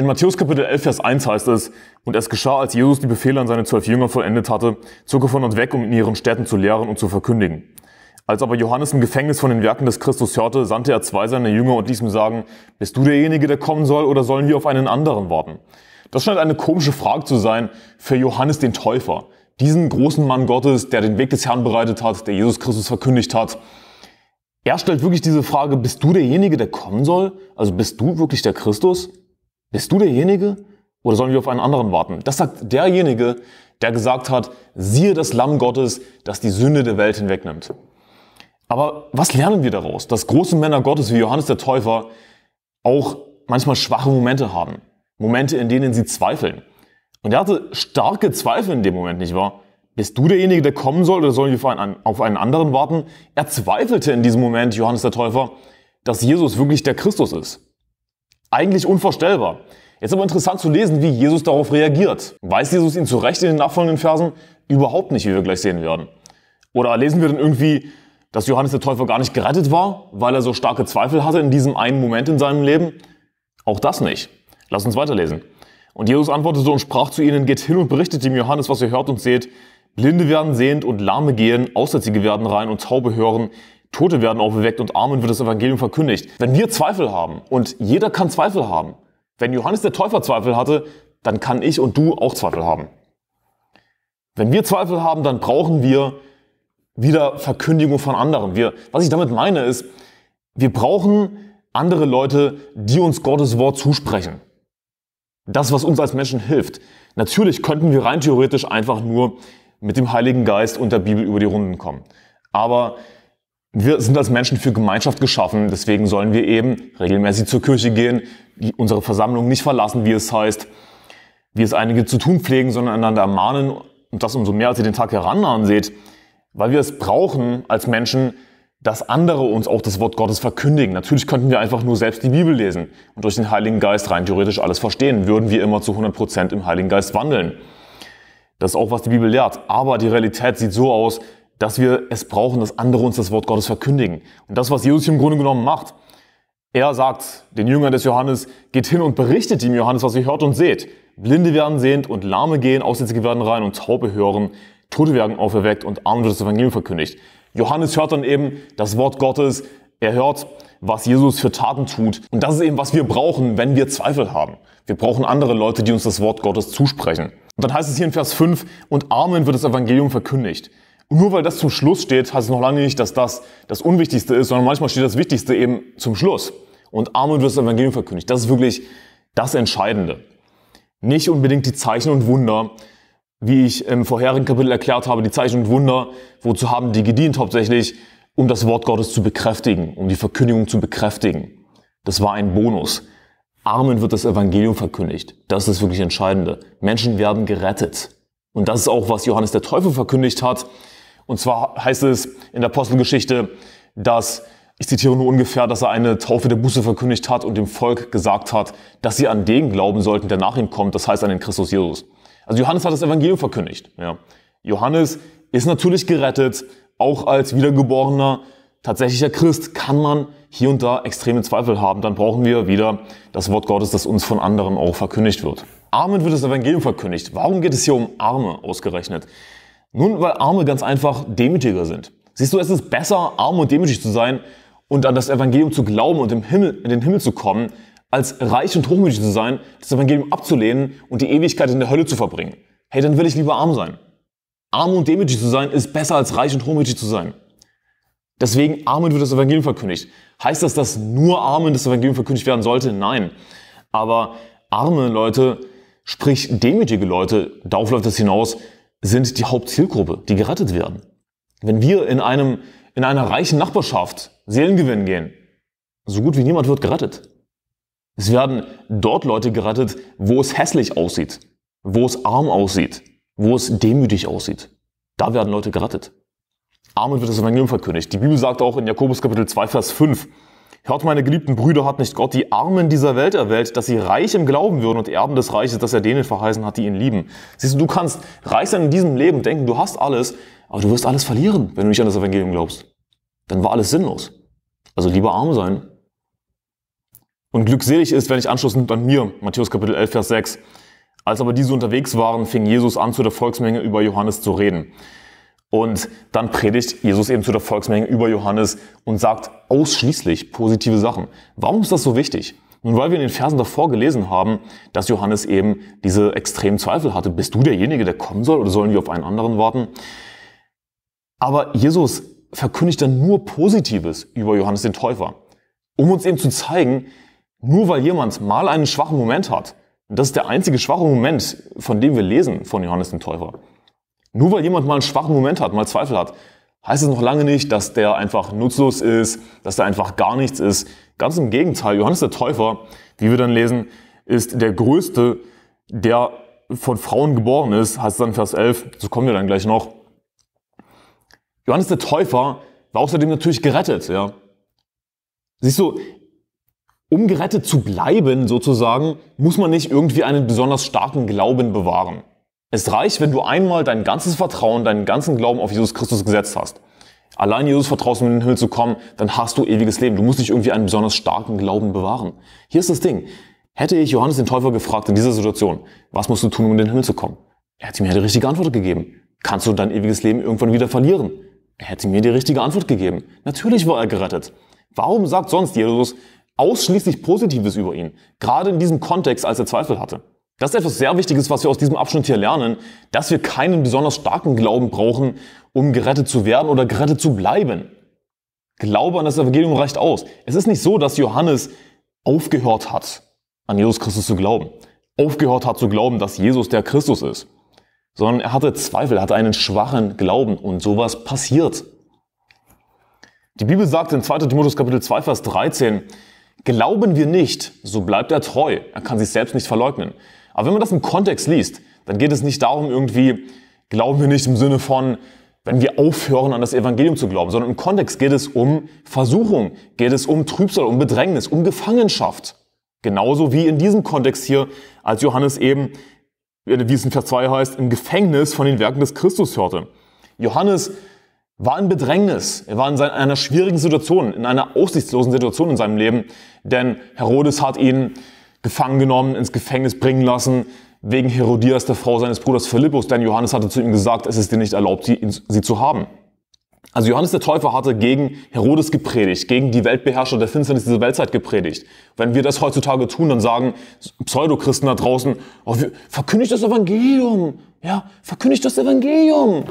In Matthäus Kapitel 11, Vers 1 heißt es, und es geschah, als Jesus die Befehle an seine zwölf Jünger vollendet hatte, zog er von dort weg, um in ihren Städten zu lehren und zu verkündigen. Als aber Johannes im Gefängnis von den Werken des Christus hörte, sandte er zwei seiner Jünger und ließ ihm sagen, bist du derjenige, der kommen soll, oder sollen wir auf einen anderen warten? Das scheint eine komische Frage zu sein für Johannes den Täufer, diesen großen Mann Gottes, der den Weg des Herrn bereitet hat, der Jesus Christus verkündigt hat. Er stellt wirklich diese Frage, bist du derjenige, der kommen soll? Also bist du wirklich der Christus? Bist du derjenige oder sollen wir auf einen anderen warten? Das sagt derjenige, der gesagt hat, siehe das Lamm Gottes, das die Sünde der Welt hinwegnimmt. Aber was lernen wir daraus? Dass große Männer Gottes wie Johannes der Täufer auch manchmal schwache Momente haben. Momente, in denen sie zweifeln. Und er hatte starke Zweifel in dem Moment, nicht wahr? Bist du derjenige, der kommen soll oder sollen wir auf einen, auf einen anderen warten? Er zweifelte in diesem Moment, Johannes der Täufer, dass Jesus wirklich der Christus ist. Eigentlich unvorstellbar. Jetzt aber interessant zu lesen, wie Jesus darauf reagiert. Weiß Jesus ihn zu Recht in den nachfolgenden Versen? Überhaupt nicht, wie wir gleich sehen werden. Oder lesen wir dann irgendwie, dass Johannes der Täufer gar nicht gerettet war, weil er so starke Zweifel hatte in diesem einen Moment in seinem Leben? Auch das nicht. Lass uns weiterlesen. Und Jesus antwortete und sprach zu ihnen, geht hin und berichtet dem Johannes, was ihr hört und seht. Blinde werden sehend und Lahme gehen, Aussätzige werden rein und Taube hören, Tote werden aufgeweckt und Armen wird das Evangelium verkündigt. Wenn wir Zweifel haben, und jeder kann Zweifel haben, wenn Johannes der Täufer Zweifel hatte, dann kann ich und du auch Zweifel haben. Wenn wir Zweifel haben, dann brauchen wir wieder Verkündigung von anderen. Wir, was ich damit meine ist, wir brauchen andere Leute, die uns Gottes Wort zusprechen. Das, was uns als Menschen hilft. Natürlich könnten wir rein theoretisch einfach nur mit dem Heiligen Geist und der Bibel über die Runden kommen. Aber wir sind als Menschen für Gemeinschaft geschaffen, deswegen sollen wir eben regelmäßig zur Kirche gehen, unsere Versammlung nicht verlassen, wie es heißt, wie es einige zu tun pflegen, sondern einander ermahnen und das umso mehr, als ihr den Tag herannahen seht, weil wir es brauchen als Menschen, dass andere uns auch das Wort Gottes verkündigen. Natürlich könnten wir einfach nur selbst die Bibel lesen und durch den Heiligen Geist rein theoretisch alles verstehen, würden wir immer zu 100% Prozent im Heiligen Geist wandeln. Das ist auch, was die Bibel lehrt. Aber die Realität sieht so aus, dass wir es brauchen, dass andere uns das Wort Gottes verkündigen. Und das, was Jesus hier im Grunde genommen macht, er sagt den Jüngern des Johannes, geht hin und berichtet dem Johannes, was ihr hört und seht. Blinde werden sehend und Lahme gehen, Aussätzige werden rein und Taube hören, Tote werden auferweckt und Armen wird das Evangelium verkündigt. Johannes hört dann eben das Wort Gottes, er hört, was Jesus für Taten tut. Und das ist eben, was wir brauchen, wenn wir Zweifel haben. Wir brauchen andere Leute, die uns das Wort Gottes zusprechen. Und dann heißt es hier in Vers 5, und Armen wird das Evangelium verkündigt. Und nur weil das zum Schluss steht, heißt es noch lange nicht, dass das das Unwichtigste ist, sondern manchmal steht das Wichtigste eben zum Schluss. Und Armut wird das Evangelium verkündigt. Das ist wirklich das Entscheidende. Nicht unbedingt die Zeichen und Wunder, wie ich im vorherigen Kapitel erklärt habe, die Zeichen und Wunder, wozu haben die gedient hauptsächlich, um das Wort Gottes zu bekräftigen, um die Verkündigung zu bekräftigen. Das war ein Bonus. Armen wird das Evangelium verkündigt. Das ist wirklich Entscheidende. Menschen werden gerettet. Und das ist auch, was Johannes der Teufel verkündigt hat und zwar heißt es in der Apostelgeschichte, dass, ich zitiere nur ungefähr, dass er eine Taufe der Buße verkündigt hat und dem Volk gesagt hat, dass sie an den glauben sollten, der nach ihm kommt, das heißt an den Christus Jesus. Also Johannes hat das Evangelium verkündigt. Ja. Johannes ist natürlich gerettet, auch als wiedergeborener, tatsächlicher Christ kann man hier und da extreme Zweifel haben. Dann brauchen wir wieder das Wort Gottes, das uns von anderen auch verkündigt wird. Armen wird das Evangelium verkündigt. Warum geht es hier um Arme ausgerechnet? Nun, weil Arme ganz einfach demütiger sind. Siehst du, es ist besser, arm und demütig zu sein und an das Evangelium zu glauben und im Himmel, in den Himmel zu kommen, als reich und hochmütig zu sein, das Evangelium abzulehnen und die Ewigkeit in der Hölle zu verbringen. Hey, dann will ich lieber arm sein. Arm und demütig zu sein ist besser als reich und hochmütig zu sein. Deswegen Armen wird das Evangelium verkündigt. Heißt das, dass nur Armen das Evangelium verkündigt werden sollte? Nein. Aber arme Leute, sprich demütige Leute, darauf läuft es hinaus, sind die Hauptzielgruppe, die gerettet werden. Wenn wir in, einem, in einer reichen Nachbarschaft Seelengewinn gehen, so gut wie niemand wird gerettet. Es werden dort Leute gerettet, wo es hässlich aussieht, wo es arm aussieht, wo es demütig aussieht. Da werden Leute gerettet. Armut wird das Evangelium verkündigt. Die Bibel sagt auch in Jakobus Kapitel 2, Vers 5, Hört, meine geliebten Brüder, hat nicht Gott die Armen dieser Welt erwählt, dass sie reich im Glauben würden und Erben des Reiches, das er denen verheißen hat, die ihn lieben. Siehst du, du kannst reich sein in diesem Leben, denken, du hast alles, aber du wirst alles verlieren, wenn du nicht an das Evangelium glaubst. Dann war alles sinnlos. Also lieber arm sein. Und glückselig ist, wenn ich Anschluss nimmt an mir, Matthäus Kapitel 11, Vers 6. Als aber diese unterwegs waren, fing Jesus an, zu der Volksmenge über Johannes zu reden. Und dann predigt Jesus eben zu der Volksmenge über Johannes und sagt ausschließlich positive Sachen. Warum ist das so wichtig? Nun, weil wir in den Versen davor gelesen haben, dass Johannes eben diese extremen Zweifel hatte. Bist du derjenige, der kommen soll oder sollen wir auf einen anderen warten? Aber Jesus verkündigt dann nur Positives über Johannes den Täufer, um uns eben zu zeigen, nur weil jemand mal einen schwachen Moment hat, und das ist der einzige schwache Moment, von dem wir lesen von Johannes den Täufer, nur weil jemand mal einen schwachen Moment hat, mal Zweifel hat, heißt es noch lange nicht, dass der einfach nutzlos ist, dass der einfach gar nichts ist. Ganz im Gegenteil, Johannes der Täufer, wie wir dann lesen, ist der Größte, der von Frauen geboren ist, heißt es dann Vers 11, so kommen wir dann gleich noch. Johannes der Täufer war außerdem natürlich gerettet. Ja. Siehst du, um gerettet zu bleiben sozusagen, muss man nicht irgendwie einen besonders starken Glauben bewahren. Es reicht, wenn du einmal dein ganzes Vertrauen, deinen ganzen Glauben auf Jesus Christus gesetzt hast. Allein Jesus vertraust, um in den Himmel zu kommen, dann hast du ewiges Leben. Du musst nicht irgendwie einen besonders starken Glauben bewahren. Hier ist das Ding. Hätte ich Johannes den Täufer gefragt in dieser Situation, was musst du tun, um in den Himmel zu kommen? Er hätte mir die richtige Antwort gegeben. Kannst du dein ewiges Leben irgendwann wieder verlieren? Er hätte mir die richtige Antwort gegeben. Natürlich war er gerettet. Warum sagt sonst Jesus ausschließlich Positives über ihn? Gerade in diesem Kontext, als er Zweifel hatte. Das ist etwas sehr Wichtiges, was wir aus diesem Abschnitt hier lernen, dass wir keinen besonders starken Glauben brauchen, um gerettet zu werden oder gerettet zu bleiben. Glaube an das Evangelium reicht aus. Es ist nicht so, dass Johannes aufgehört hat, an Jesus Christus zu glauben, aufgehört hat zu glauben, dass Jesus der Christus ist, sondern er hatte Zweifel, er hatte einen schwachen Glauben und sowas passiert. Die Bibel sagt in 2. Timotheus Kapitel 2, Vers 13, Glauben wir nicht, so bleibt er treu, er kann sich selbst nicht verleugnen. Aber wenn man das im Kontext liest, dann geht es nicht darum, irgendwie, glauben wir nicht im Sinne von, wenn wir aufhören, an das Evangelium zu glauben, sondern im Kontext geht es um Versuchung, geht es um Trübsal, um Bedrängnis, um Gefangenschaft. Genauso wie in diesem Kontext hier, als Johannes eben, äh, wie es in Vers 2 heißt, im Gefängnis von den Werken des Christus hörte. Johannes war in Bedrängnis, er war in einer schwierigen Situation, in einer aussichtslosen Situation in seinem Leben, denn Herodes hat ihn gefangen genommen, ins Gefängnis bringen lassen, wegen Herodias, der Frau seines Bruders Philippus, denn Johannes hatte zu ihm gesagt, es ist dir nicht erlaubt, sie, sie zu haben. Also Johannes der Täufer hatte gegen Herodes gepredigt, gegen die Weltbeherrscher der Finsternis dieser Weltzeit gepredigt. Wenn wir das heutzutage tun, dann sagen Pseudochristen da draußen, oh, verkündigt das Evangelium, ja, verkündigt das Evangelium.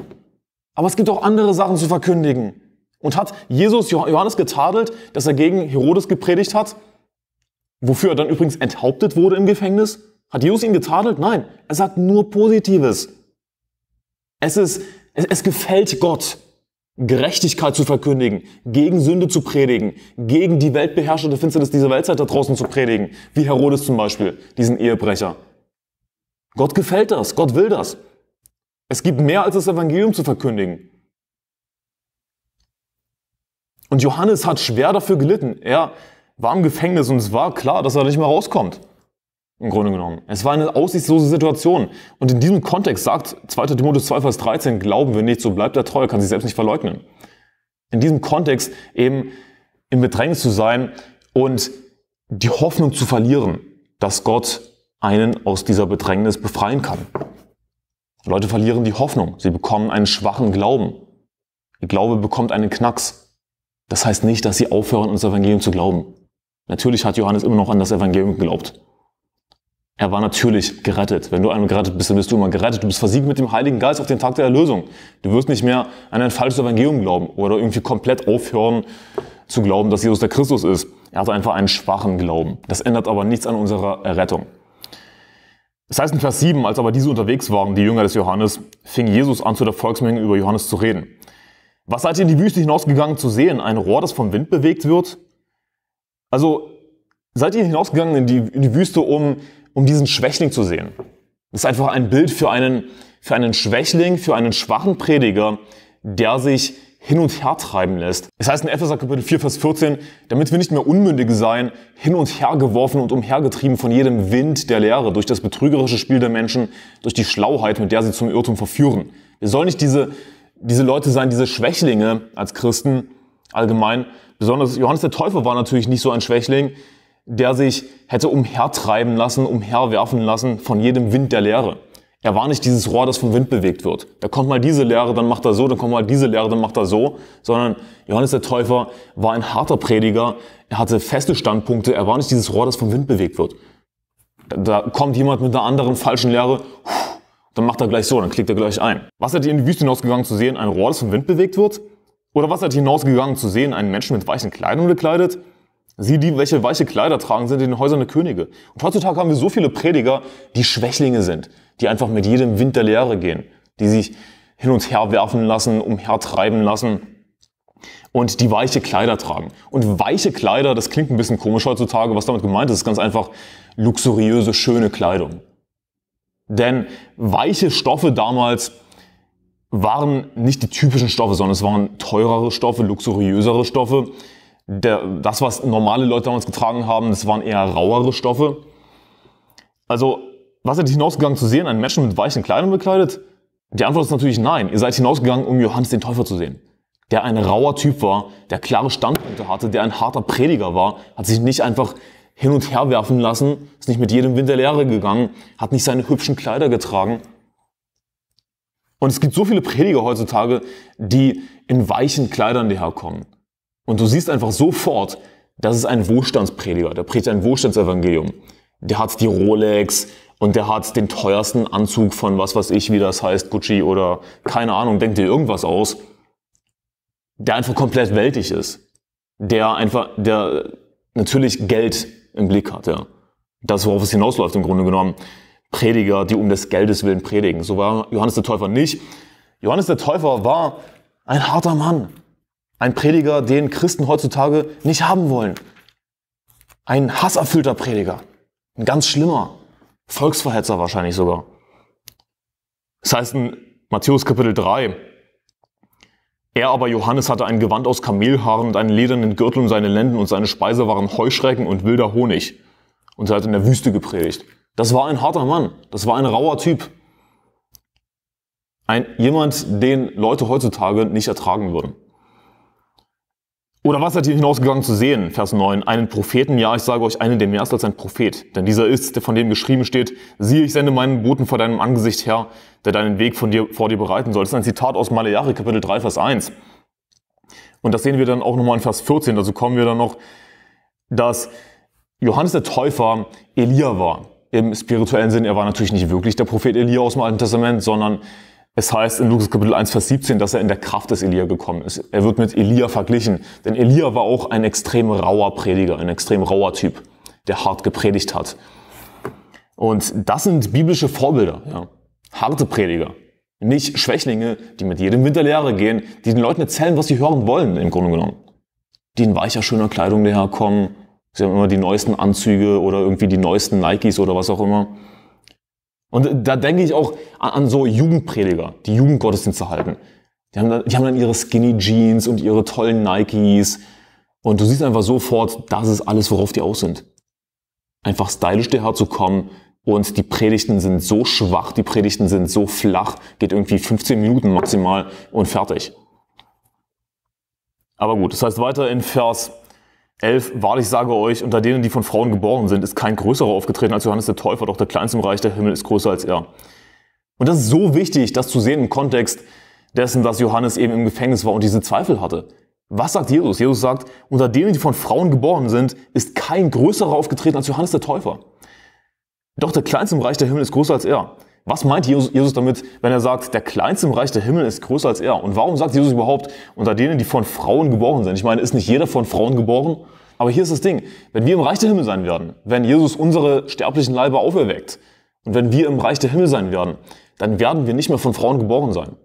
Aber es gibt auch andere Sachen zu verkündigen. Und hat Jesus Johannes getadelt, dass er gegen Herodes gepredigt hat? Wofür er dann übrigens enthauptet wurde im Gefängnis? Hat Jesus ihn getadelt? Nein, er sagt nur Positives. Es, ist, es, es gefällt Gott, Gerechtigkeit zu verkündigen, gegen Sünde zu predigen, gegen die weltbeherrschende Finsternis dieser Weltzeit da draußen zu predigen, wie Herodes zum Beispiel, diesen Ehebrecher. Gott gefällt das, Gott will das. Es gibt mehr als das Evangelium zu verkündigen. Und Johannes hat schwer dafür gelitten. Er, war im Gefängnis und es war klar, dass er nicht mehr rauskommt. Im Grunde genommen. Es war eine aussichtslose Situation. Und in diesem Kontext sagt 2. Timotheus 2, Vers 13, glauben wir nicht, so bleibt er treu, kann sich selbst nicht verleugnen. In diesem Kontext eben im Bedrängnis zu sein und die Hoffnung zu verlieren, dass Gott einen aus dieser Bedrängnis befreien kann. Leute verlieren die Hoffnung. Sie bekommen einen schwachen Glauben. Ihr Glaube bekommt einen Knacks. Das heißt nicht, dass sie aufhören, uns Evangelium zu glauben. Natürlich hat Johannes immer noch an das Evangelium geglaubt. Er war natürlich gerettet. Wenn du einmal gerettet bist, dann bist du immer gerettet. Du bist versiegt mit dem Heiligen Geist auf den Tag der Erlösung. Du wirst nicht mehr an ein falsches Evangelium glauben oder irgendwie komplett aufhören zu glauben, dass Jesus der Christus ist. Er hatte einfach einen schwachen Glauben. Das ändert aber nichts an unserer Errettung. Das heißt in Vers 7, als aber diese unterwegs waren, die Jünger des Johannes, fing Jesus an, zu der Volksmenge über Johannes zu reden. Was seid ihr in die Wüste hinausgegangen zu sehen? Ein Rohr, das vom Wind bewegt wird? Also seid ihr hinausgegangen in die, in die Wüste, um, um diesen Schwächling zu sehen. Das ist einfach ein Bild für einen, für einen Schwächling, für einen schwachen Prediger, der sich hin und her treiben lässt. Es heißt in Epheser Kapitel 4, Vers 14, damit wir nicht mehr unmündig seien, hin und her geworfen und umhergetrieben von jedem Wind der Lehre, durch das betrügerische Spiel der Menschen, durch die Schlauheit, mit der sie zum Irrtum verführen. Wir sollen nicht diese, diese Leute sein, diese Schwächlinge als Christen, allgemein. Besonders Johannes der Täufer war natürlich nicht so ein Schwächling, der sich hätte umhertreiben lassen, umherwerfen lassen von jedem Wind der Lehre. Er war nicht dieses Rohr, das vom Wind bewegt wird. Da kommt mal diese Lehre, dann macht er so, dann kommt mal diese Lehre, dann macht er so. Sondern Johannes der Täufer war ein harter Prediger. Er hatte feste Standpunkte. Er war nicht dieses Rohr, das vom Wind bewegt wird. Da, kommt jemand mit einer anderen falschen Lehre, dann macht er gleich so, dann klickt er gleich ein. Was seid ihr in die Wüste hinausgegangen zu sehen? Ein Rohr, das vom Wind bewegt wird? Oder was hat hinausgegangen zu sehen, einen Menschen mit weichen Kleidung gekleidet? Sie, die welche weiche Kleider tragen, sind in den Häusern der Könige. Und heutzutage haben wir so viele Prediger, die Schwächlinge sind, die einfach mit jedem Wind der Lehre gehen, die sich hin und her werfen lassen, umhertreiben lassen und die weiche Kleider tragen. Und weiche Kleider, das klingt ein bisschen komisch heutzutage, was damit gemeint ist, ist ganz einfach luxuriöse, schöne Kleidung. Denn weiche Stoffe damals waren nicht die typischen Stoffe, sondern es waren teurere Stoffe, luxuriösere Stoffe. Der, das, was normale Leute damals getragen haben, das waren eher rauere Stoffe. Also, was seid ihr hinausgegangen zu sehen? Ein Menschen mit weichen Kleidern bekleidet? Die Antwort ist natürlich nein. Ihr seid hinausgegangen, um Johannes den Täufer zu sehen. Der ein rauer Typ war, der klare Standpunkte hatte, der ein harter Prediger war, hat sich nicht einfach hin und her werfen lassen, ist nicht mit jedem Wind der Lehre gegangen, hat nicht seine hübschen Kleider getragen, und es gibt so viele Prediger heutzutage, die in weichen Kleidern daherkommen. Und du siehst einfach sofort, das ist ein Wohlstandsprediger, der predigt ein Wohlstandsevangelium. Der hat die Rolex und der hat den teuersten Anzug von was weiß ich, wie das heißt, Gucci oder keine Ahnung, denkt dir irgendwas aus, der einfach komplett weltig ist. Der einfach, der natürlich Geld im Blick hat, ja. Das, worauf es hinausläuft im Grunde genommen. Prediger, die um des Geldes willen predigen. So war Johannes der Täufer nicht. Johannes der Täufer war ein harter Mann. Ein Prediger, den Christen heutzutage nicht haben wollen. Ein hasserfüllter Prediger. Ein ganz schlimmer. Volksverhetzer wahrscheinlich sogar. Das heißt in Matthäus Kapitel 3, er aber Johannes hatte ein Gewand aus Kamelhaaren und einen ledernen Gürtel um seine Lenden und seine Speise waren Heuschrecken und wilder Honig. Und er hat in der Wüste gepredigt. Das war ein harter Mann. Das war ein rauer Typ. Ein, jemand, den Leute heutzutage nicht ertragen würden. Oder was seid ihr hinausgegangen zu sehen? Vers 9. Einen Propheten, ja, ich sage euch, einen, der mehr ist als ein Prophet. Denn dieser ist, der von dem geschrieben steht, siehe, ich sende meinen Boten vor deinem Angesicht her, der deinen Weg von dir, vor dir bereiten soll. Das ist ein Zitat aus Maleachi, Kapitel 3, Vers 1. Und das sehen wir dann auch nochmal in Vers 14. Dazu also kommen wir dann noch, dass Johannes der Täufer Elia war im spirituellen Sinn, er war natürlich nicht wirklich der Prophet Elia aus dem Alten Testament, sondern es heißt in Lukas Kapitel 1, Vers 17, dass er in der Kraft des Elia gekommen ist. Er wird mit Elia verglichen, denn Elia war auch ein extrem rauer Prediger, ein extrem rauer Typ, der hart gepredigt hat. Und das sind biblische Vorbilder, ja. harte Prediger. Nicht Schwächlinge, die mit jedem Winter Lehre gehen, die den Leuten erzählen, was sie hören wollen, im Grunde genommen. Die in weicher, schöner Kleidung daherkommen, Sie haben immer die neuesten Anzüge oder irgendwie die neuesten Nikes oder was auch immer. Und da denke ich auch an, an so Jugendprediger, die Jugendgottesdienste halten. Die haben, dann, die haben dann ihre Skinny Jeans und ihre tollen Nikes. Und du siehst einfach sofort, das ist alles, worauf die aus sind. Einfach stylisch zu kommen Und die Predigten sind so schwach, die Predigten sind so flach, geht irgendwie 15 Minuten maximal und fertig. Aber gut, das heißt weiter in Vers 11, wahrlich sage euch, unter denen, die von Frauen geboren sind, ist kein größerer aufgetreten als Johannes der Täufer, doch der Kleinste im Reich der Himmel ist größer als er. Und das ist so wichtig, das zu sehen im Kontext dessen, dass Johannes eben im Gefängnis war und diese Zweifel hatte. Was sagt Jesus? Jesus sagt, unter denen, die von Frauen geboren sind, ist kein größerer aufgetreten als Johannes der Täufer. Doch der Kleinste im Reich der Himmel ist größer als er. Was meint Jesus damit, wenn er sagt, der Kleinste im Reich der Himmel ist größer als er? Und warum sagt Jesus überhaupt unter denen, die von Frauen geboren sind? Ich meine, ist nicht jeder von Frauen geboren? Aber hier ist das Ding, wenn wir im Reich der Himmel sein werden, wenn Jesus unsere sterblichen Leiber auferweckt und wenn wir im Reich der Himmel sein werden, dann werden wir nicht mehr von Frauen geboren sein.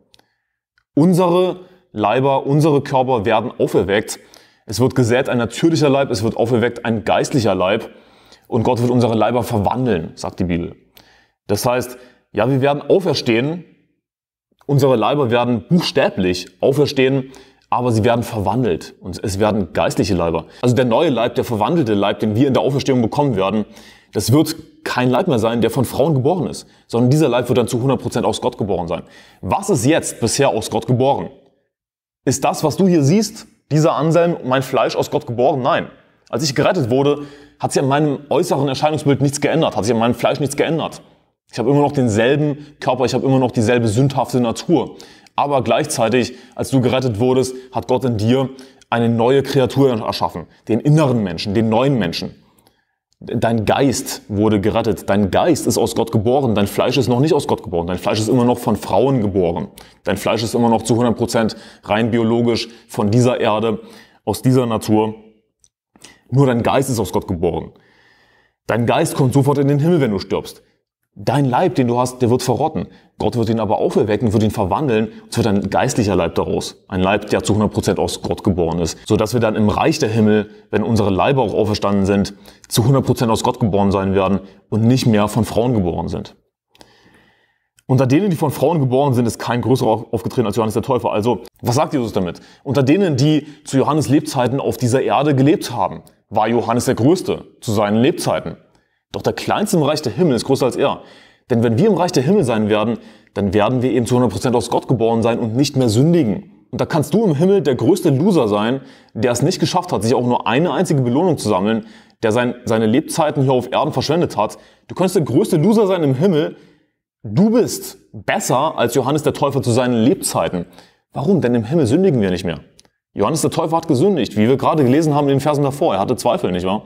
Unsere Leiber, unsere Körper werden auferweckt. Es wird gesät ein natürlicher Leib, es wird auferweckt ein geistlicher Leib und Gott wird unsere Leiber verwandeln, sagt die Bibel. Das heißt, ja, wir werden auferstehen, unsere Leiber werden buchstäblich auferstehen, aber sie werden verwandelt und es werden geistliche Leiber. Also der neue Leib, der verwandelte Leib, den wir in der Auferstehung bekommen werden, das wird kein Leib mehr sein, der von Frauen geboren ist, sondern dieser Leib wird dann zu 100% aus Gott geboren sein. Was ist jetzt bisher aus Gott geboren? Ist das, was du hier siehst, dieser Anselm, mein Fleisch aus Gott geboren? Nein. Als ich gerettet wurde, hat sich an meinem äußeren Erscheinungsbild nichts geändert, hat sich an meinem Fleisch nichts geändert. Ich habe immer noch denselben Körper, ich habe immer noch dieselbe sündhafte Natur. Aber gleichzeitig, als du gerettet wurdest, hat Gott in dir eine neue Kreatur erschaffen, den inneren Menschen, den neuen Menschen. Dein Geist wurde gerettet. Dein Geist ist aus Gott geboren. Dein Fleisch ist noch nicht aus Gott geboren. Dein Fleisch ist immer noch von Frauen geboren. Dein Fleisch ist immer noch zu 100% Prozent rein biologisch von dieser Erde, aus dieser Natur. Nur dein Geist ist aus Gott geboren. Dein Geist kommt sofort in den Himmel, wenn du stirbst. Dein Leib, den du hast, der wird verrotten. Gott wird ihn aber auferwecken, wird ihn verwandeln. Es wird ein geistlicher Leib daraus. Ein Leib, der zu 100% aus Gott geboren ist. Sodass wir dann im Reich der Himmel, wenn unsere Leiber auch auferstanden sind, zu 100% aus Gott geboren sein werden und nicht mehr von Frauen geboren sind. Unter denen, die von Frauen geboren sind, ist kein größerer aufgetreten als Johannes der Täufer. Also, was sagt Jesus damit? Unter denen, die zu Johannes Lebzeiten auf dieser Erde gelebt haben, war Johannes der Größte zu seinen Lebzeiten. Doch der Kleinste im Reich der Himmel ist größer als er. Denn wenn wir im Reich der Himmel sein werden, dann werden wir eben zu 100% aus Gott geboren sein und nicht mehr sündigen. Und da kannst du im Himmel der größte Loser sein, der es nicht geschafft hat, sich auch nur eine einzige Belohnung zu sammeln, der sein, seine Lebzeiten hier auf Erden verschwendet hat. Du kannst der größte Loser sein im Himmel. Du bist besser als Johannes der Täufer zu seinen Lebzeiten. Warum? Denn im Himmel sündigen wir nicht mehr. Johannes der Täufer hat gesündigt, wie wir gerade gelesen haben in den Versen davor. Er hatte Zweifel, nicht wahr?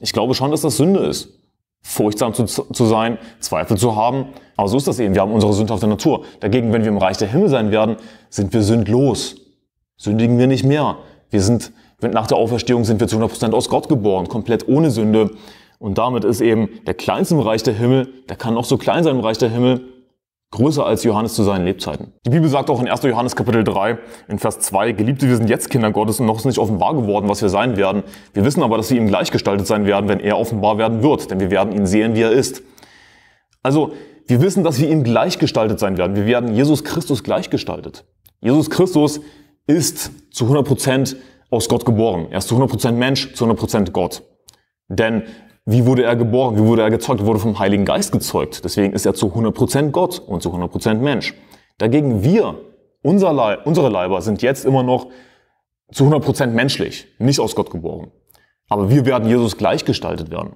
Ich glaube schon, dass das Sünde ist furchtsam zu, zu sein, Zweifel zu haben. Aber so ist das eben. Wir haben unsere sündhafte Natur. Dagegen, wenn wir im Reich der Himmel sein werden, sind wir sündlos. Sündigen wir nicht mehr. Wir sind, nach der Auferstehung sind wir zu 100% aus Gott geboren, komplett ohne Sünde. Und damit ist eben der kleinste im Reich der Himmel, der kann noch so klein sein im Reich der Himmel, größer als Johannes zu seinen Lebzeiten. Die Bibel sagt auch in 1. Johannes Kapitel 3 in Vers 2, Geliebte, wir sind jetzt Kinder Gottes und noch ist nicht offenbar geworden, was wir sein werden. Wir wissen aber, dass wir ihm gleichgestaltet sein werden, wenn er offenbar werden wird, denn wir werden ihn sehen, wie er ist. Also, wir wissen, dass wir ihm gleichgestaltet sein werden. Wir werden Jesus Christus gleichgestaltet. Jesus Christus ist zu 100% aus Gott geboren. Er ist zu 100% Mensch, zu 100% Gott. Denn wie wurde er geboren? Wie wurde er gezeugt? Er wurde vom Heiligen Geist gezeugt. Deswegen ist er zu 100% Gott und zu 100% Mensch. Dagegen wir, unser Leib, unsere Leiber sind jetzt immer noch zu 100% menschlich, nicht aus Gott geboren. Aber wir werden Jesus gleichgestaltet werden.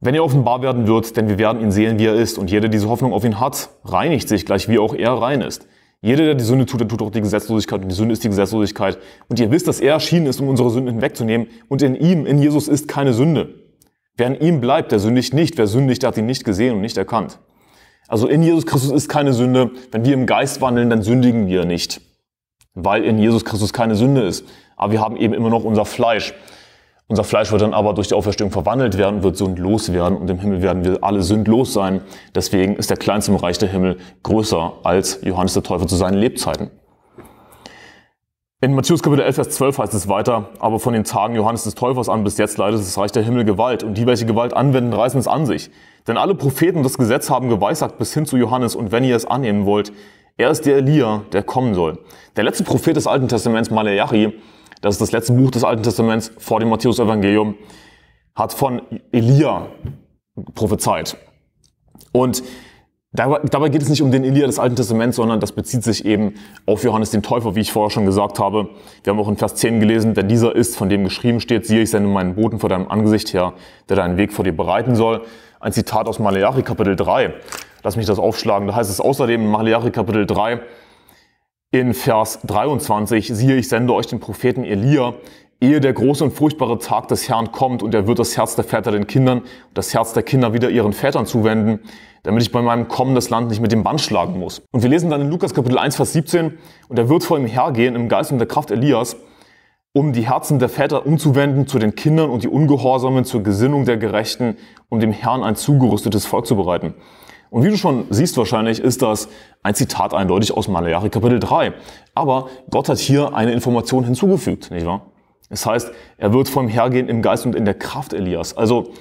Wenn er offenbar werden wird, denn wir werden ihn sehen, wie er ist, und jeder, der diese Hoffnung auf ihn hat, reinigt sich gleich, wie auch er rein ist. Jeder, der die Sünde tut, der tut auch die Gesetzlosigkeit und die Sünde ist die Gesetzlosigkeit. Und ihr wisst, dass er erschienen ist, um unsere Sünden hinwegzunehmen und in ihm, in Jesus ist keine Sünde. Wer in ihm bleibt, der sündigt nicht. Wer sündigt, der hat ihn nicht gesehen und nicht erkannt. Also in Jesus Christus ist keine Sünde. Wenn wir im Geist wandeln, dann sündigen wir nicht, weil in Jesus Christus keine Sünde ist. Aber wir haben eben immer noch unser Fleisch. Unser Fleisch wird dann aber durch die Auferstehung verwandelt werden, wird sündlos werden und im Himmel werden wir alle sündlos sein. Deswegen ist der kleinste im Reich der Himmel größer als Johannes der Täufer zu seinen Lebzeiten. In Matthäus Kapitel 11, Vers 12 heißt es weiter, aber von den Tagen Johannes des Täufers an bis jetzt leidet das Reich der Himmel Gewalt und die, welche Gewalt anwenden, reißen es an sich. Denn alle Propheten das Gesetz haben geweissagt bis hin zu Johannes und wenn ihr es annehmen wollt, er ist der Elia, der kommen soll. Der letzte Prophet des Alten Testaments, Malayachi, das ist das letzte Buch des Alten Testaments vor dem Matthäus-Evangelium. Hat von Elia prophezeit. Und dabei, dabei geht es nicht um den Elia des Alten Testaments, sondern das bezieht sich eben auf Johannes den Täufer, wie ich vorher schon gesagt habe. Wir haben auch in Vers 10 gelesen, denn dieser ist, von dem geschrieben steht, siehe, ich sende meinen Boten vor deinem Angesicht her, der deinen Weg vor dir bereiten soll. Ein Zitat aus Malachi Kapitel 3. Lass mich das aufschlagen. Da heißt es außerdem in Malachi Kapitel 3, in Vers 23, siehe, ich sende euch den Propheten Elia, ehe der große und furchtbare Tag des Herrn kommt und er wird das Herz der Väter den Kindern und das Herz der Kinder wieder ihren Vätern zuwenden, damit ich bei meinem Kommen das Land nicht mit dem Band schlagen muss. Und wir lesen dann in Lukas Kapitel 1, Vers 17, und er wird vor ihm hergehen im Geist und der Kraft Elias, um die Herzen der Väter umzuwenden zu den Kindern und die Ungehorsamen zur Gesinnung der Gerechten, um dem Herrn ein zugerüstetes Volk zu bereiten. Und wie du schon siehst wahrscheinlich, ist das ein Zitat eindeutig aus Maleachi Kapitel 3. Aber Gott hat hier eine Information hinzugefügt, nicht wahr? Es heißt, er wird vom Hergehen im Geist und in der Kraft Elias. Also,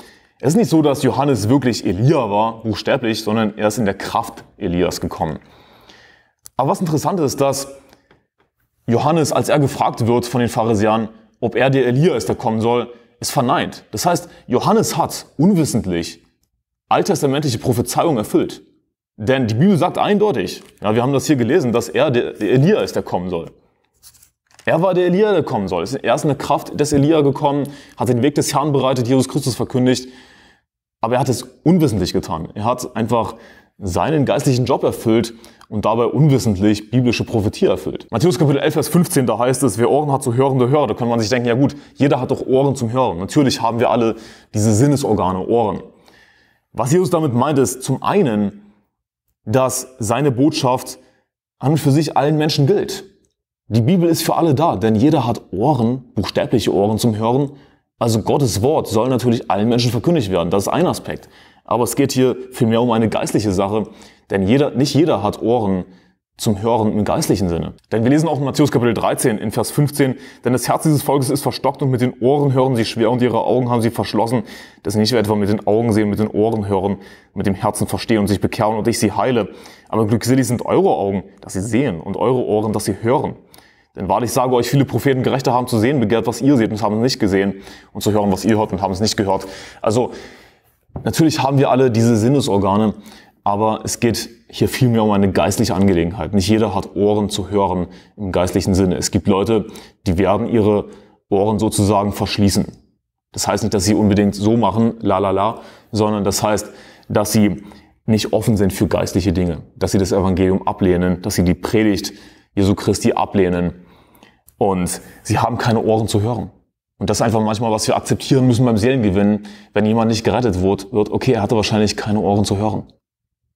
es ist nicht so, dass Johannes wirklich Elia war, buchstäblich, sondern er ist in der Kraft Elias gekommen. Aber was interessant ist, dass Johannes, als er gefragt wird von den Pharisäern, ob er der Elia ist, der kommen soll, ist verneint. Das heißt, Johannes hat unwissentlich alttestamentliche Prophezeiung erfüllt. Denn die Bibel sagt eindeutig, ja, wir haben das hier gelesen, dass er der, der Elia ist, der kommen soll. Er war der Elia, der kommen soll. Er ist in der Kraft des Elia gekommen, hat den Weg des Herrn bereitet, Jesus Christus verkündigt. Aber er hat es unwissentlich getan. Er hat einfach seinen geistlichen Job erfüllt und dabei unwissentlich biblische Prophetie erfüllt. Matthäus Kapitel 11, Vers 15, da heißt es, wer Ohren hat zu hören, der höre. Da kann man sich denken, ja gut, jeder hat doch Ohren zum Hören. Natürlich haben wir alle diese Sinnesorgane, Ohren. Was Jesus damit meint, ist zum einen, dass seine Botschaft an und für sich allen Menschen gilt. Die Bibel ist für alle da, denn jeder hat Ohren, buchstäbliche Ohren zum Hören. Also Gottes Wort soll natürlich allen Menschen verkündigt werden. Das ist ein Aspekt. Aber es geht hier vielmehr um eine geistliche Sache, denn jeder, nicht jeder hat Ohren zum Hören im geistlichen Sinne. Denn wir lesen auch in Matthäus Kapitel 13 in Vers 15, denn das Herz dieses Volkes ist verstockt und mit den Ohren hören sie schwer und ihre Augen haben sie verschlossen, dass sie nicht etwa mit den Augen sehen, mit den Ohren hören, mit dem Herzen verstehen und sich bekehren und ich sie heile. Aber glückselig sind eure Augen, dass sie sehen und eure Ohren, dass sie hören. Denn wahrlich sage euch, viele Propheten gerechter haben zu sehen begehrt, was ihr seht und haben es nicht gesehen und zu hören, was ihr hört und haben es nicht gehört. Also, natürlich haben wir alle diese Sinnesorgane, aber es geht hier vielmehr um eine geistliche Angelegenheit. Nicht jeder hat Ohren zu hören im geistlichen Sinne. Es gibt Leute, die werden ihre Ohren sozusagen verschließen. Das heißt nicht, dass sie unbedingt so machen, la la la, sondern das heißt, dass sie nicht offen sind für geistliche Dinge, dass sie das Evangelium ablehnen, dass sie die Predigt Jesu Christi ablehnen und sie haben keine Ohren zu hören. Und das ist einfach manchmal, was wir akzeptieren müssen beim Seelengewinnen, wenn jemand nicht gerettet wird, wird okay, er hatte wahrscheinlich keine Ohren zu hören.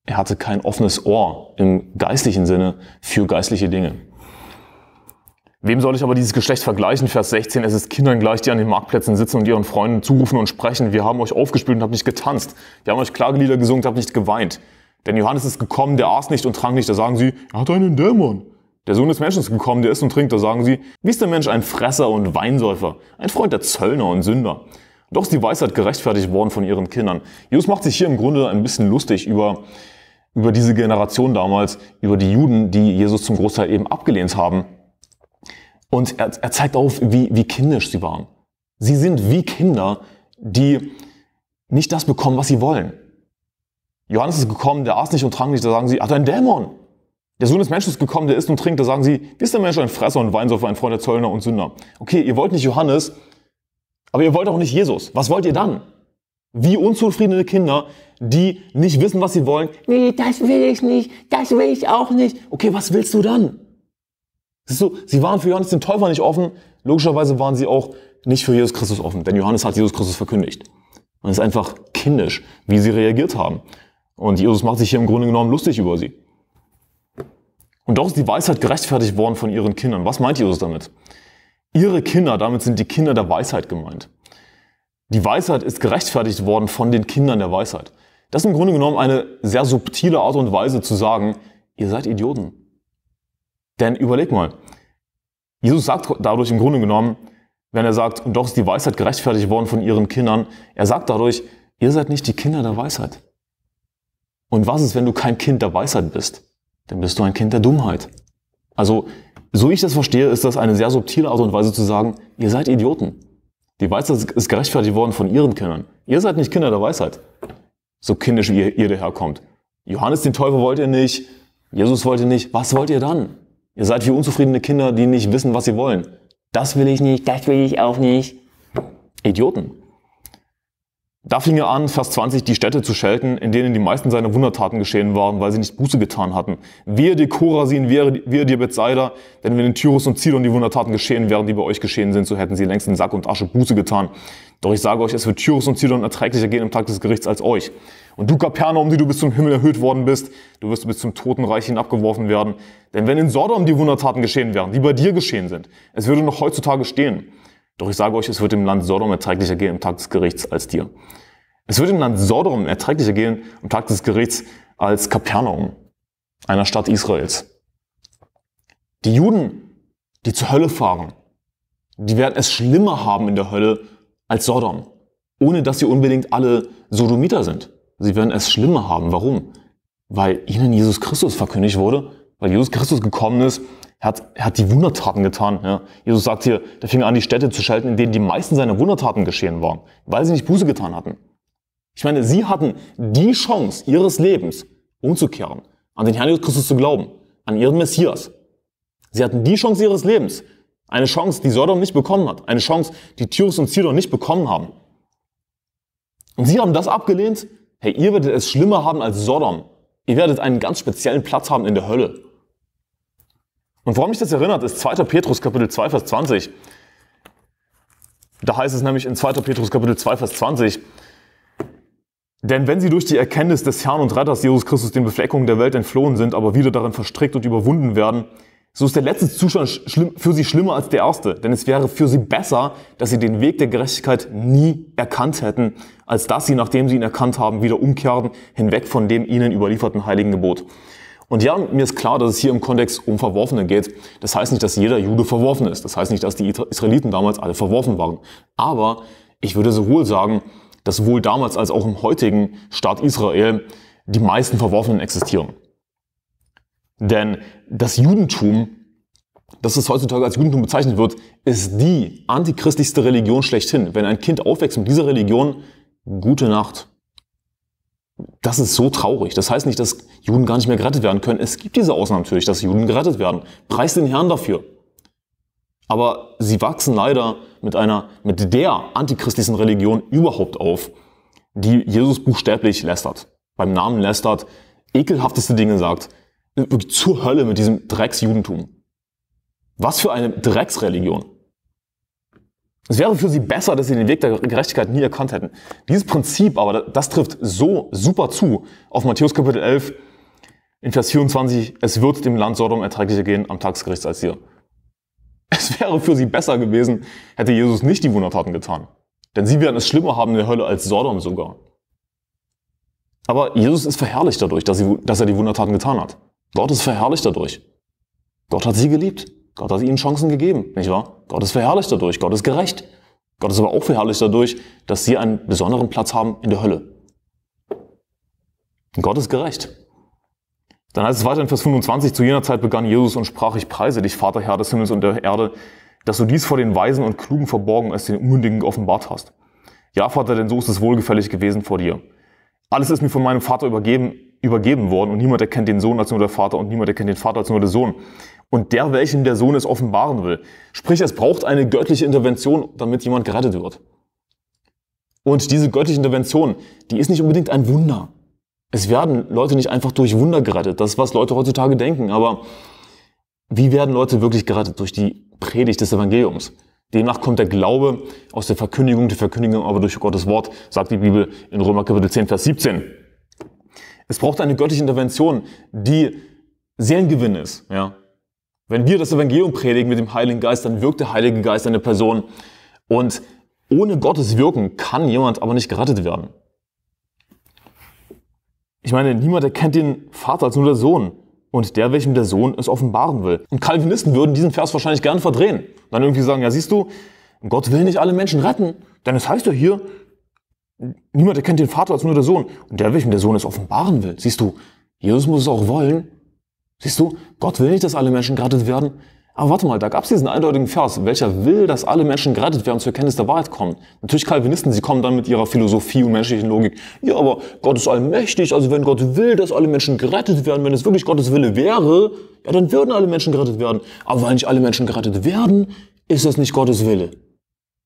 Er hatte kein offenes Ohr im geistlichen Sinne für geistliche Dinge. Wem soll ich aber dieses Geschlecht vergleichen? Vers 16, es ist Kindern gleich, die an den Marktplätzen sitzen und ihren Freunden zurufen und sprechen. Wir haben euch aufgespült und habt nicht getanzt. Wir haben euch Klagelieder gesungen und habt nicht geweint. Denn Johannes ist gekommen, der aß nicht und trank nicht. Da sagen sie, er hat einen Dämon. Der Sohn des Menschen ist gekommen, der isst und trinkt. Da sagen sie, wie ist der Mensch ein Fresser und Weinsäufer, ein Freund der Zöllner und Sünder? Doch ist die Weisheit gerechtfertigt worden von ihren Kindern. Jesus macht sich hier im Grunde ein bisschen lustig über über diese Generation damals, über die Juden, die Jesus zum Großteil eben abgelehnt haben. Und er, er zeigt auf, wie, wie kindisch sie waren. Sie sind wie Kinder, die nicht das bekommen, was sie wollen. Johannes ist gekommen, der aß nicht und trank nicht, da sagen sie, er ah, hat einen Dämon. Der Sohn des Menschen ist gekommen, der isst und trinkt, da sagen sie, wie ist der Mensch ein Fresser und Weinsaufer, ein Freund der Zöllner und Sünder? Okay, ihr wollt nicht Johannes, aber ihr wollt auch nicht Jesus. Was wollt ihr dann? wie unzufriedene Kinder, die nicht wissen, was sie wollen. Nee, das will ich nicht, das will ich auch nicht. Okay, was willst du dann? Siehst du, sie waren für Johannes den Täufer nicht offen, logischerweise waren sie auch nicht für Jesus Christus offen, denn Johannes hat Jesus Christus verkündigt. Man ist einfach kindisch, wie sie reagiert haben. Und Jesus macht sich hier im Grunde genommen lustig über sie. Und doch ist die Weisheit gerechtfertigt worden von ihren Kindern. Was meint Jesus damit? Ihre Kinder, damit sind die Kinder der Weisheit gemeint. Die Weisheit ist gerechtfertigt worden von den Kindern der Weisheit. Das ist im Grunde genommen eine sehr subtile Art und Weise zu sagen, ihr seid Idioten. Denn überleg mal, Jesus sagt dadurch im Grunde genommen, wenn er sagt, und doch ist die Weisheit gerechtfertigt worden von ihren Kindern, er sagt dadurch, ihr seid nicht die Kinder der Weisheit. Und was ist, wenn du kein Kind der Weisheit bist? Dann bist du ein Kind der Dummheit. Also, so ich das verstehe, ist das eine sehr subtile Art und Weise zu sagen, ihr seid Idioten. Die Weisheit ist gerechtfertigt worden von ihren Kindern. Ihr seid nicht Kinder der Weisheit. So kindisch wie ihr, ihr daherkommt. Johannes den Teufel wollt ihr nicht. Jesus wollt ihr nicht. Was wollt ihr dann? Ihr seid wie unzufriedene Kinder, die nicht wissen, was sie wollen. Das will ich nicht, das will ich auch nicht. Idioten. Da fing er an, Vers 20, die Städte zu schelten, in denen die meisten seiner Wundertaten geschehen waren, weil sie nicht Buße getan hatten. Wehe dir Korasin, wehe, wehe dir Bethsaida, denn wenn in Tyrus und Zidon die Wundertaten geschehen wären, die bei euch geschehen sind, so hätten sie längst in Sack und Asche Buße getan. Doch ich sage euch, es wird Tyrus und Zidon erträglicher gehen im Tag des Gerichts als euch. Und du, Kapernaum, die du bis zum Himmel erhöht worden bist, du wirst bis zum Totenreich hinabgeworfen werden. Denn wenn in Sodom die Wundertaten geschehen wären, die bei dir geschehen sind, es würde noch heutzutage stehen. Doch ich sage euch, es wird dem Land Sodom erträglicher gehen am Tag des Gerichts als dir. Es wird dem Land Sodom erträglicher gehen am Tag des Gerichts als Kapernaum, einer Stadt Israels. Die Juden, die zur Hölle fahren, die werden es schlimmer haben in der Hölle als Sodom, ohne dass sie unbedingt alle Sodomiter sind. Sie werden es schlimmer haben. Warum? Weil ihnen Jesus Christus verkündigt wurde, weil Jesus Christus gekommen ist er hat, er hat die Wundertaten getan. Ja. Jesus sagt hier, der fing an, die Städte zu schalten, in denen die meisten seiner Wundertaten geschehen waren, weil sie nicht Buße getan hatten. Ich meine, sie hatten die Chance ihres Lebens, umzukehren, an den Herrn Jesus Christus zu glauben, an ihren Messias. Sie hatten die Chance ihres Lebens, eine Chance, die Sodom nicht bekommen hat, eine Chance, die Tyrus und Sidon nicht bekommen haben. Und sie haben das abgelehnt, hey, ihr werdet es schlimmer haben als Sodom. Ihr werdet einen ganz speziellen Platz haben in der Hölle. Und woran mich das erinnert, ist 2. Petrus Kapitel 2, Vers 20. Da heißt es nämlich in 2. Petrus Kapitel 2, Vers 20, denn wenn sie durch die Erkenntnis des Herrn und Retters Jesus Christus den Befleckungen der Welt entflohen sind, aber wieder darin verstrickt und überwunden werden, so ist der letzte Zustand für sie schlimmer als der erste. Denn es wäre für sie besser, dass sie den Weg der Gerechtigkeit nie erkannt hätten, als dass sie, nachdem sie ihn erkannt haben, wieder umkehren, hinweg von dem ihnen überlieferten heiligen Gebot. Und ja, mir ist klar, dass es hier im Kontext um Verworfene geht. Das heißt nicht, dass jeder Jude verworfen ist. Das heißt nicht, dass die Israeliten damals alle verworfen waren. Aber ich würde sowohl sagen, dass sowohl damals als auch im heutigen Staat Israel die meisten Verworfenen existieren. Denn das Judentum, das es heutzutage als Judentum bezeichnet wird, ist die antichristlichste Religion schlechthin. Wenn ein Kind aufwächst mit dieser Religion, gute Nacht. Das ist so traurig. Das heißt nicht, dass Juden gar nicht mehr gerettet werden können. Es gibt diese Ausnahmen natürlich, dass Juden gerettet werden. Preis den Herrn dafür. Aber sie wachsen leider mit einer, mit der antichristlichen Religion überhaupt auf, die Jesus buchstäblich lästert. Beim Namen lästert, ekelhafteste Dinge sagt, zur Hölle mit diesem Drecksjudentum. Was für eine Drecksreligion. Es wäre für sie besser, dass sie den Weg der Gerechtigkeit nie erkannt hätten. Dieses Prinzip aber, das trifft so super zu auf Matthäus Kapitel 11 in Vers 24. Es wird dem Land Sodom erträglicher gehen am Tagsgericht als dir. Es wäre für sie besser gewesen, hätte Jesus nicht die Wundertaten getan. Denn sie werden es schlimmer haben in der Hölle als Sodom sogar. Aber Jesus ist verherrlicht dadurch, dass er die Wundertaten getan hat. Gott ist verherrlicht dadurch. Gott hat sie geliebt. Gott hat ihnen Chancen gegeben, nicht wahr? Gott ist verherrlicht dadurch, Gott ist gerecht. Gott ist aber auch verherrlicht dadurch, dass sie einen besonderen Platz haben in der Hölle. Und Gott ist gerecht. Dann heißt es weiter in Vers 25, zu jener Zeit begann Jesus und sprach, ich preise dich, Vater, Herr des Himmels und der Erde, dass du dies vor den Weisen und Klugen verborgen als den Unmündigen offenbart hast. Ja, Vater, denn so ist es wohlgefällig gewesen vor dir. Alles ist mir von meinem Vater übergeben, übergeben worden und niemand erkennt den Sohn als nur der Vater und niemand erkennt den Vater als nur der Sohn und der, welchem der Sohn es offenbaren will. Sprich, es braucht eine göttliche Intervention, damit jemand gerettet wird. Und diese göttliche Intervention, die ist nicht unbedingt ein Wunder. Es werden Leute nicht einfach durch Wunder gerettet. Das ist, was Leute heutzutage denken. Aber wie werden Leute wirklich gerettet? Durch die Predigt des Evangeliums. Demnach kommt der Glaube aus der Verkündigung, die Verkündigung aber durch Gottes Wort, sagt die Bibel in Römer Kapitel 10, Vers 17. Es braucht eine göttliche Intervention, die Seelengewinn ist. Ja? Wenn wir das Evangelium predigen mit dem Heiligen Geist, dann wirkt der Heilige Geist eine Person. Und ohne Gottes Wirken kann jemand aber nicht gerettet werden. Ich meine, niemand erkennt den Vater als nur der Sohn und der, welchem der Sohn es offenbaren will. Und Calvinisten würden diesen Vers wahrscheinlich gern verdrehen. dann irgendwie sagen, ja siehst du, Gott will nicht alle Menschen retten, denn es heißt ja hier, niemand erkennt den Vater als nur der Sohn und der, welchem der Sohn es offenbaren will. Siehst du, Jesus muss es auch wollen, Siehst du, Gott will nicht, dass alle Menschen gerettet werden. Aber warte mal, da gab es diesen eindeutigen Vers, welcher will, dass alle Menschen gerettet werden, zur Erkenntnis der Wahrheit kommen. Natürlich Calvinisten, sie kommen dann mit ihrer Philosophie und menschlichen Logik. Ja, aber Gott ist allmächtig, also wenn Gott will, dass alle Menschen gerettet werden, wenn es wirklich Gottes Wille wäre, ja, dann würden alle Menschen gerettet werden. Aber weil nicht alle Menschen gerettet werden, ist das nicht Gottes Wille.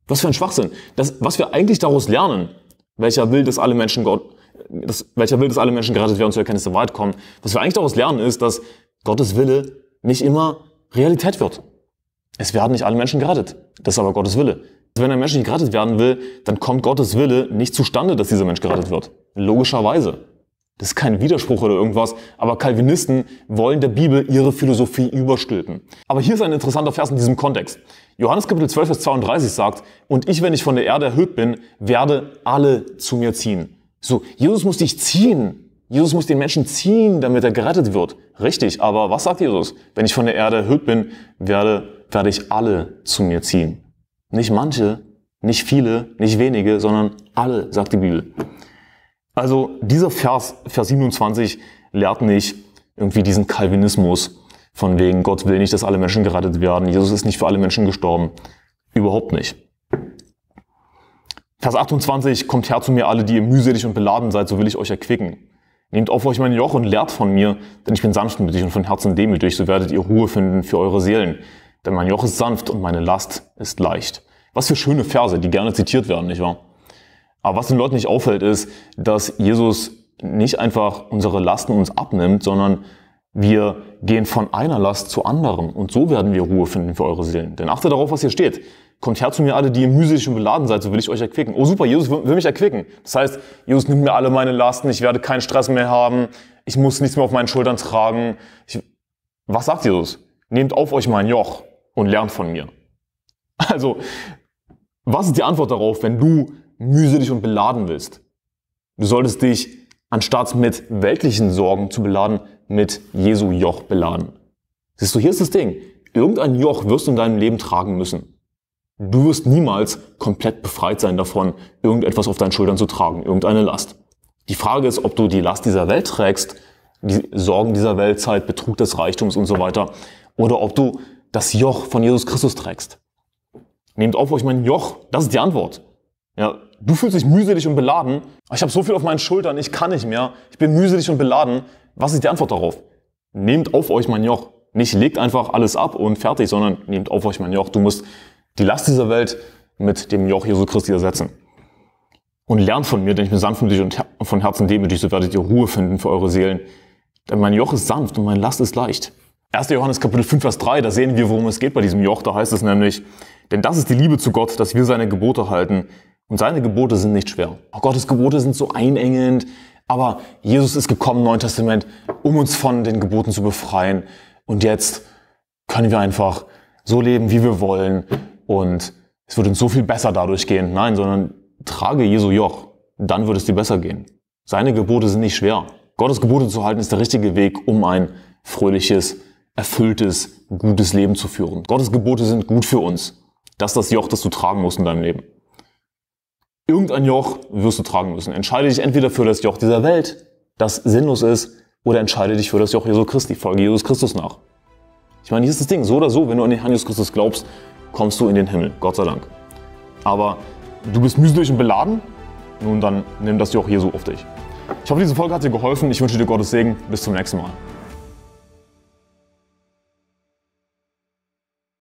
Was für ein Schwachsinn. Das, was wir eigentlich daraus lernen, welcher will, dass alle Menschen Gott, das, welcher will, dass alle Menschen gerettet werden und zur Erkenntnis der Wahrheit kommen. Was wir eigentlich daraus lernen, ist, dass Gottes Wille nicht immer Realität wird. Es werden nicht alle Menschen gerettet. Das ist aber Gottes Wille. Wenn ein Mensch nicht gerettet werden will, dann kommt Gottes Wille nicht zustande, dass dieser Mensch gerettet wird. Logischerweise. Das ist kein Widerspruch oder irgendwas, aber Calvinisten wollen der Bibel ihre Philosophie überstülpen. Aber hier ist ein interessanter Vers in diesem Kontext. Johannes Kapitel 12, Vers 32 sagt, und ich, wenn ich von der Erde erhöht bin, werde alle zu mir ziehen. So, Jesus muss dich ziehen. Jesus muss den Menschen ziehen, damit er gerettet wird. Richtig, aber was sagt Jesus? Wenn ich von der Erde erhöht bin, werde, werde ich alle zu mir ziehen. Nicht manche, nicht viele, nicht wenige, sondern alle, sagt die Bibel. Also dieser Vers, Vers 27, lehrt nicht irgendwie diesen Calvinismus von wegen, Gott will nicht, dass alle Menschen gerettet werden. Jesus ist nicht für alle Menschen gestorben. Überhaupt nicht. Vers 28, kommt her zu mir alle, die ihr mühselig und beladen seid, so will ich euch erquicken. Nehmt auf euch mein Joch und lehrt von mir, denn ich bin sanftmütig und von Herzen demütig, so werdet ihr Ruhe finden für eure Seelen. Denn mein Joch ist sanft und meine Last ist leicht. Was für schöne Verse, die gerne zitiert werden, nicht wahr? Aber was den Leuten nicht auffällt, ist, dass Jesus nicht einfach unsere Lasten uns abnimmt, sondern wir gehen von einer Last zu anderen. Und so werden wir Ruhe finden für eure Seelen. Denn achte darauf, was hier steht kommt her zu mir alle, die ihr mühselig und beladen seid, so will ich euch erquicken. Oh super, Jesus will, mich erquicken. Das heißt, Jesus nimmt mir alle meine Lasten, ich werde keinen Stress mehr haben, ich muss nichts mehr auf meinen Schultern tragen. Ich, was sagt Jesus? Nehmt auf euch mein Joch und lernt von mir. Also, was ist die Antwort darauf, wenn du mühselig und beladen willst? Du solltest dich, anstatt mit weltlichen Sorgen zu beladen, mit Jesu Joch beladen. Siehst du, hier ist das Ding. Irgendein Joch wirst du in deinem Leben tragen müssen. Du wirst niemals komplett befreit sein davon, irgendetwas auf deinen Schultern zu tragen, irgendeine Last. Die Frage ist, ob du die Last dieser Welt trägst, die Sorgen dieser Weltzeit, Betrug des Reichtums und so weiter, oder ob du das Joch von Jesus Christus trägst. Nehmt auf euch mein Joch, das ist die Antwort. Ja, du fühlst dich mühselig und beladen. Ich habe so viel auf meinen Schultern, ich kann nicht mehr. Ich bin mühselig und beladen. Was ist die Antwort darauf? Nehmt auf euch mein Joch. Nicht legt einfach alles ab und fertig, sondern nehmt auf euch mein Joch. Du musst die Last dieser Welt mit dem Joch Jesu Christi ersetzen. Und lernt von mir, denn ich bin sanftmütig und von Herzen demütig, so werdet ihr Ruhe finden für eure Seelen. Denn mein Joch ist sanft und meine Last ist leicht. 1. Johannes Kapitel 5, Vers 3, da sehen wir, worum es geht bei diesem Joch. Da heißt es nämlich, denn das ist die Liebe zu Gott, dass wir seine Gebote halten. Und seine Gebote sind nicht schwer. Auch oh, Gottes Gebote sind so einengend. Aber Jesus ist gekommen, Neuen Testament, um uns von den Geboten zu befreien. Und jetzt können wir einfach so leben, wie wir wollen, und es wird uns so viel besser dadurch gehen. Nein, sondern trage Jesu Joch, dann wird es dir besser gehen. Seine Gebote sind nicht schwer. Gottes Gebote zu halten ist der richtige Weg, um ein fröhliches, erfülltes, gutes Leben zu führen. Gottes Gebote sind gut für uns. Das ist das Joch, das du tragen musst in deinem Leben. Irgendein Joch wirst du tragen müssen. Entscheide dich entweder für das Joch dieser Welt, das sinnlos ist, oder entscheide dich für das Joch Jesu Christi. Folge Jesus Christus nach. Ich meine, hier ist das Ding, so oder so, wenn du an den Herrn Jesus Christus glaubst, kommst du in den Himmel, Gott sei Dank. Aber du bist mühselig und beladen, nun dann nimm das dir auch so auf dich. Ich hoffe, diese Folge hat dir geholfen. Ich wünsche dir Gottes Segen. Bis zum nächsten Mal.